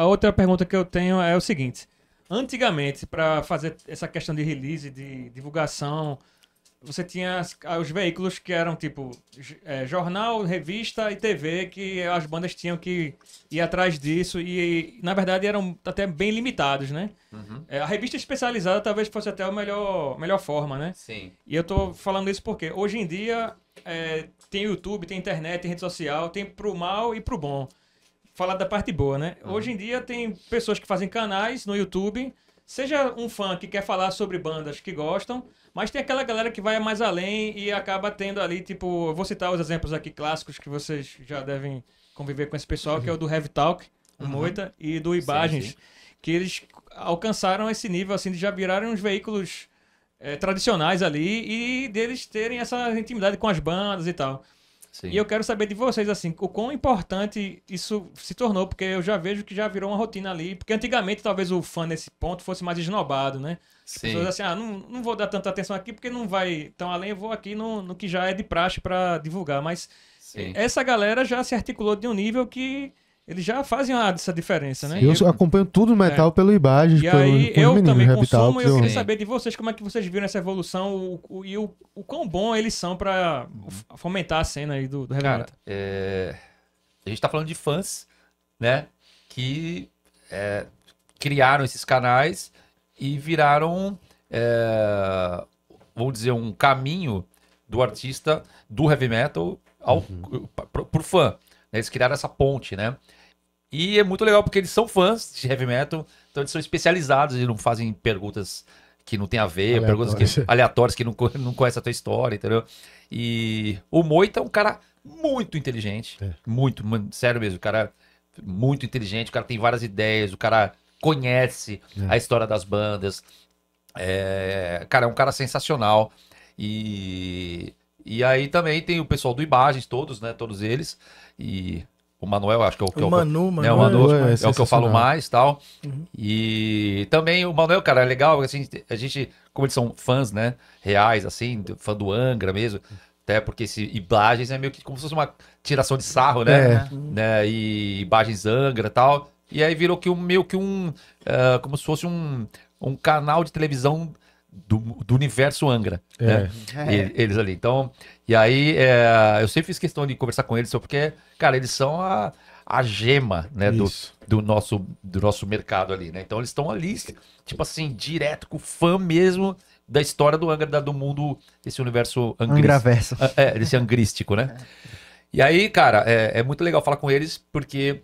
A outra pergunta que eu tenho é o seguinte: antigamente, para fazer essa questão de release, de divulgação, você tinha os veículos que eram tipo é, jornal, revista e TV, que as bandas tinham que ir atrás disso e, na verdade, eram até bem limitados, né? Uhum. É, a revista especializada talvez fosse até a melhor, melhor forma, né? Sim. E eu tô falando isso porque hoje em dia é, tem YouTube, tem internet, tem rede social, tem pro mal e pro bom falar da parte boa, né? Uhum. Hoje em dia tem pessoas que fazem canais no YouTube, seja um fã que quer falar sobre bandas que gostam, mas tem aquela galera que vai mais além e acaba tendo ali, tipo, vou citar os exemplos aqui clássicos que vocês já devem conviver com esse pessoal, uhum. que é o do Heavy Talk, o uhum. Moita, e do Ibagens, sim, sim. que eles alcançaram esse nível, assim, de já virarem uns veículos é, tradicionais ali e deles terem essa intimidade com as bandas e tal. Sim. E eu quero saber de vocês, assim, o quão importante isso se tornou, porque eu já vejo que já virou uma rotina ali. Porque antigamente talvez o fã nesse ponto fosse mais esnobado, né? As pessoas assim, ah, não, não vou dar tanta atenção aqui porque não vai tão além, eu vou aqui no, no que já é de praxe para divulgar. Mas Sim. essa galera já se articulou de um nível que eles já fazem essa diferença, né? Eu, eu é acompanho tudo é. metal é. pelo Ibage, e pelo, aí, eu meninos, também consumo e eu queria saber de vocês como é que vocês viram essa evolução o, o, e o, o quão bom eles são para fomentar a cena aí do, do heavy Cara, é... a gente tá falando de fãs, né? Que é, criaram esses canais e viraram, é, vamos dizer, um caminho do artista do heavy metal ao, uhum. pro, pro fã. Né? Eles criaram essa ponte, né? E é muito legal porque eles são fãs de heavy metal, então eles são especializados, e não fazem perguntas que não tem a ver, perguntas que, aleatórias que não, não conhecem a tua história, entendeu? E o Moita é um cara muito inteligente, é. muito, sério mesmo, o cara muito inteligente, o cara tem várias ideias, o cara conhece é. a história das bandas. É, cara, é um cara sensacional. E e aí também tem o pessoal do Imagens, todos, né? Todos eles. E o Manuel, acho que é o que é o eu, Manu, Manu, né, o Manu, é, é, é o que eu falo mais tal. Uhum. E também o Manuel, cara, é legal, assim, a gente, como eles são fãs, né? Reais, assim, fã do Angra mesmo. Até porque esse Imagens é meio que como se fosse uma tiração de sarro, né? É. né? E Imagens Angra tal. E aí virou que um, meio que um. Uh, como se fosse um, um canal de televisão do, do universo Angra. É. Né? É. E, eles ali. Então, e aí é, eu sempre fiz questão de conversar com eles, só porque, cara, eles são a, a gema né, do, do, nosso, do nosso mercado ali, né? Então eles estão ali, tipo assim, direto com o fã mesmo da história do Angra, da, do mundo, desse universo angrístico. É, desse é, angrístico, né? E aí, cara, é, é, muito legal falar com eles, porque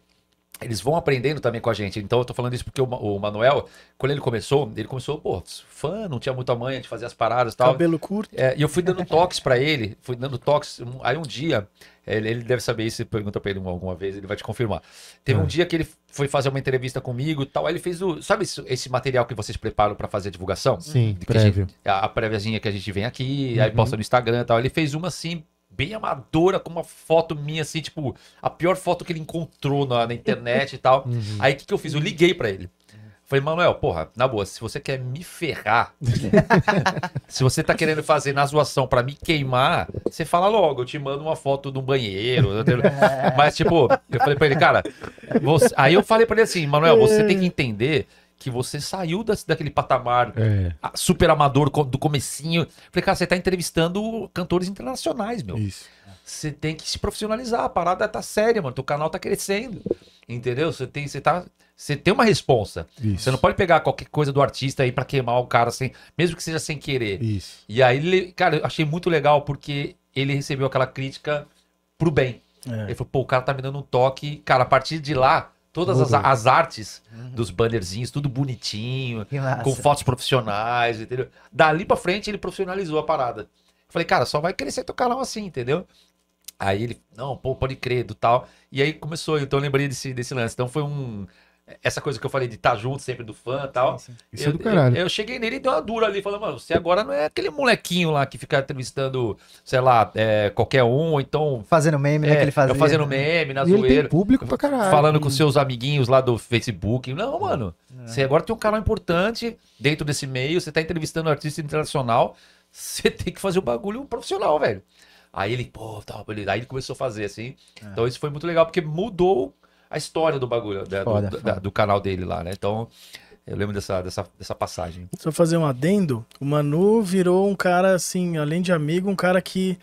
eles vão aprendendo também com a gente. Então eu tô falando isso porque o, o Manuel, quando ele começou, ele começou, pô, fã, não tinha muita manha de fazer as paradas e tal. Cabelo curto. É, e eu fui dando toques para ele, fui dando toques. Aí um dia, ele, ele deve saber isso, pergunta pra ele alguma vez, ele vai te confirmar. Teve um ah. dia que ele foi fazer uma entrevista comigo e tal, aí ele fez o. Sabe esse, esse material que vocês preparam para fazer a divulgação? Sim, prévio. A, gente, a, préviazinha que a gente vem aqui, uhum. aí posta no Instagram e tal. Ele fez uma assim bem amadora, com uma foto minha, assim, tipo, a pior foto que ele encontrou na, na internet e tal. Uhum. Aí o que, que eu fiz? Eu liguei para ele. Falei, Manuel, porra, na boa, se você quer me ferrar, se você tá querendo fazer na zoação para me queimar, você fala logo, eu te mando uma foto de um banheiro. Mas, tipo, eu falei pra ele, cara, você... aí eu falei pra ele assim, Manuel, você tem que entender que você saiu da, daquele patamar é. Ah, super amador do comecinho. Falei, cara, você tá entrevistando cantores internacionais, meu. Isso. Você tem que se profissionalizar, a parada tá séria, mano. Teu canal tá crescendo. Entendeu? Você tem, você tá, você tem uma responsa. Isso. Você não pode pegar qualquer coisa do artista aí para queimar o cara sem, mesmo que seja sem querer. Isso. E aí, cara, eu achei muito legal porque ele recebeu aquela crítica pro bem. É. Ele falou, pô, o cara tá me dando um toque. Cara, a partir de lá, Todas as, uhum. as, artes uhum. dos bannerzinhos, tudo bonitinho, com fotos profissionais, entendeu? Dali pra frente ele profissionalizou a parada. Falei, cara, só vai crescer teu canal assim, entendeu? Aí ele, não, pô, pode crer, do tal. E aí começou, então eu lembrei desse, desse lance. Então foi um essa coisa que eu falei de estar tá junto sempre do fã e tal. Sim, sim. Isso é eu, é do caralho. Eu, eu, cheguei nele e dei uma dura ali, falando, mano, você agora não é aquele molequinho lá que fica entrevistando, sei lá, é, qualquer um, ou então. Fazendo meme, né, é, né? Que ele fazia. Eu fazendo meme na e zoeira. público pra caralho. Falando com seus amiguinhos lá do Facebook. Não, mano. É. Você agora tem um canal importante dentro desse meio, você tá entrevistando um artista internacional, você tem que fazer o um bagulho profissional, velho. Aí ele, pô, tá, beleza. Aí ele começou a fazer assim. É. Então isso foi muito legal, porque mudou a história do bagulho, foda, né, do, foda. Da, do, canal dele lá, né? Então, eu lembro dessa, dessa, dessa passagem. Só fazer um adendo, o Manu virou um cara, assim, além de amigo, um cara que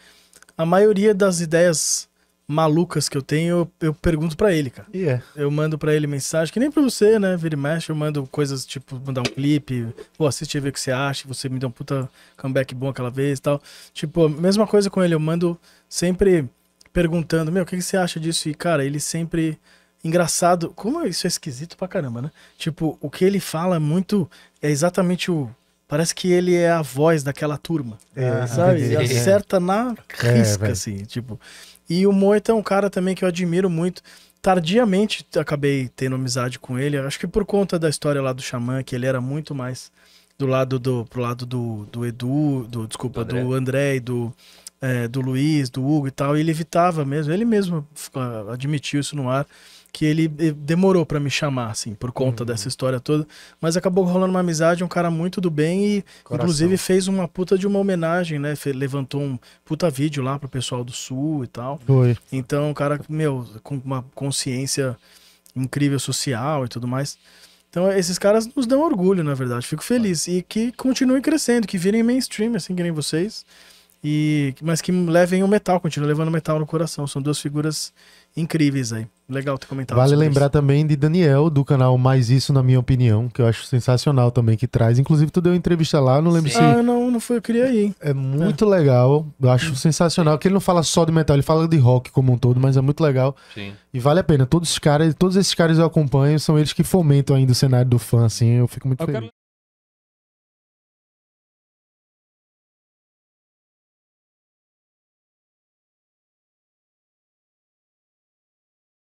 a maioria das ideias malucas que eu tenho, eu, pergunto para ele, cara. Yeah. Eu mando para ele mensagem, que nem pra você, né? Vira e mexe, eu mando coisas tipo, mandar um clipe, pô, assistir e ver o que você acha, você me deu um puta comeback bom aquela vez e tal. Tipo, a mesma coisa com ele, eu mando sempre perguntando, meu, o que, que você acha disso? E, cara, ele sempre Engraçado, como isso é esquisito pra caramba, né? Tipo, o que ele fala é muito é exatamente o. Parece que ele é a voz daquela turma. É, sabe? Ele é. acerta na é, risca, é, assim, tipo. E o Moita é um cara também que eu admiro muito. Tardiamente acabei tendo amizade com ele. Acho que por conta da história lá do Xamã, que ele era muito mais do lado do. pro lado do, do Edu, do, desculpa, do André, do André e do. É, do Luiz, do Hugo e tal, e ele evitava mesmo, ele mesmo admitiu isso no ar, que ele eh, demorou para me chamar, assim, por conta uhum. dessa história toda. Mas acabou rolando uma amizade, um cara muito do bem e, Coração. inclusive, fez uma puta de uma homenagem, né? Levantou um puta vídeo lá pro pessoal do Sul e tal. Foi. Então, o cara, meu, com uma consciência incrível social e tudo mais. Então, esses caras nos dão orgulho, na verdade. Fico feliz. E que continuem crescendo, que virem mainstream, assim, que nem vocês. E, mas que levem o metal, continuem levando o metal no coração. São duas figuras incríveis aí. Legal ter comentado. Vale lembrar isso. também de Daniel, do canal Mais Isso Na Minha Opinião, que eu acho sensacional também, que traz. Inclusive, tu deu entrevista lá, não lembro Sim. se. Ah, não, não foi, eu queria ir. É, é muito é. legal, eu acho sensacional. Que ele não fala só de metal, ele fala de rock como um todo, mas é muito legal. Sim. E vale a pena. Todos os caras, todos esses caras eu acompanho, são eles que fomentam ainda o cenário do fã, assim. Eu fico muito eu feliz. Quero...